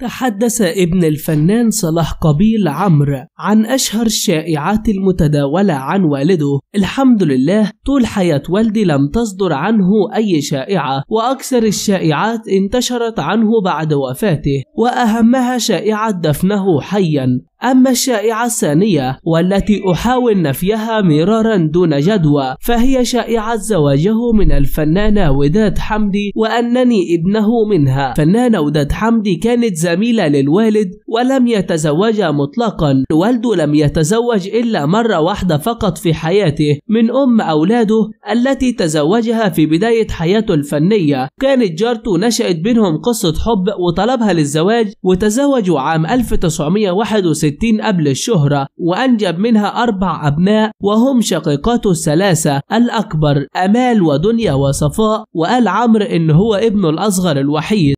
تحدث ابن الفنان صلاح قبيل عمرو عن أشهر الشائعات المتداولة عن والده الحمد لله طول حياة والدي لم تصدر عنه أي شائعة وأكثر الشائعات انتشرت عنه بعد وفاته وأهمها شائعة دفنه حيا أما الشائعة الثانية والتي أحاول نفيها مرارا دون جدوى فهي شائعة زواجه من الفنانة وداد حمدي وأنني ابنه منها فنانة وداد حمدي كانت زميلة للوالد ولم يتزوجا مطلقا والده لم يتزوج إلا مرة واحدة فقط في حياته من أم أولاده التي تزوجها في بداية حياته الفنية كانت جارته نشأت بينهم قصة حب وطلبها للزواج وتزوجوا عام 1961 60 قبل الشهرة وأنجب منها أربع أبناء وهم شقيقاته الثلاثة الأكبر أمال ودنيا وصفاء وقال عمرو إن هو ابنه الأصغر الوحيد